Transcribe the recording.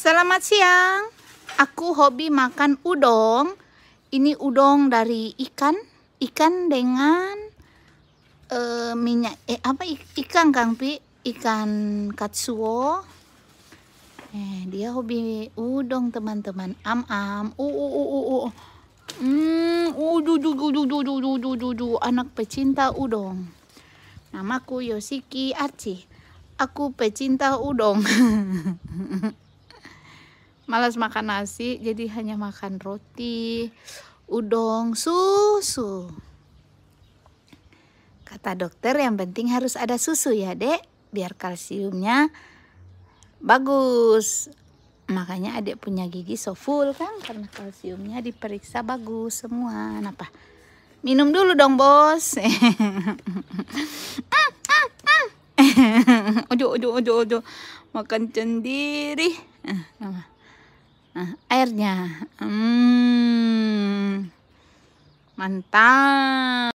Selamat siang. Aku hobi makan udong. Ini udong dari ikan, ikan dengan uh, minyak eh apa ikan Kang Pi? Ikan katsuo. Eh, dia hobi udong teman-teman. Am am. Uh uh uh uh. Hmm, udu du du du du du du du du du anak pecinta udong. Namaku Yosiki Aci. Aku pecinta udong. malas makan nasi jadi hanya makan roti udong susu kata dokter yang penting harus ada susu ya dek biar kalsiumnya bagus makanya adik punya gigi so full kan karena kalsiumnya diperiksa bagus semua apa minum dulu dong bos ojo ojo ojo ojo makan sendiri nah, airnya. Hmm. Mantap.